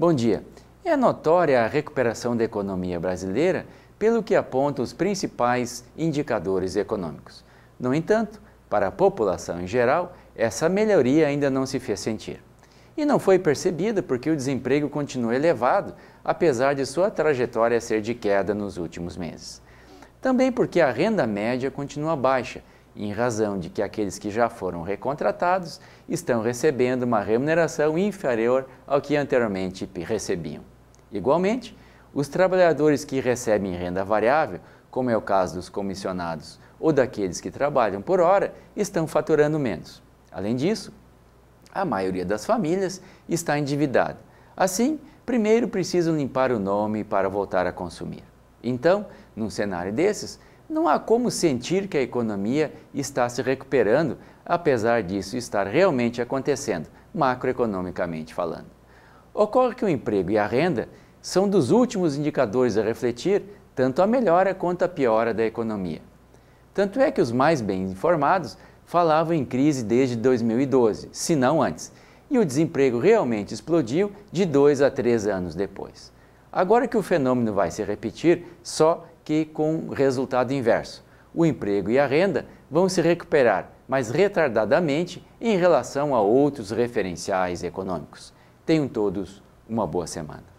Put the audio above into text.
Bom dia. É notória a recuperação da economia brasileira pelo que apontam os principais indicadores econômicos. No entanto, para a população em geral, essa melhoria ainda não se fez sentir. E não foi percebida porque o desemprego continua elevado, apesar de sua trajetória ser de queda nos últimos meses. Também porque a renda média continua baixa em razão de que aqueles que já foram recontratados estão recebendo uma remuneração inferior ao que anteriormente recebiam. Igualmente, os trabalhadores que recebem renda variável, como é o caso dos comissionados ou daqueles que trabalham por hora, estão faturando menos. Além disso, a maioria das famílias está endividada. Assim, primeiro precisam limpar o nome para voltar a consumir. Então, num cenário desses, não há como sentir que a economia está se recuperando, apesar disso estar realmente acontecendo, macroeconomicamente falando. Ocorre que o emprego e a renda são dos últimos indicadores a refletir tanto a melhora quanto a piora da economia. Tanto é que os mais bem informados falavam em crise desde 2012, se não antes, e o desemprego realmente explodiu de dois a três anos depois. Agora que o fenômeno vai se repetir só que com resultado inverso. O emprego e a renda vão se recuperar, mas retardadamente em relação a outros referenciais econômicos. Tenham todos uma boa semana.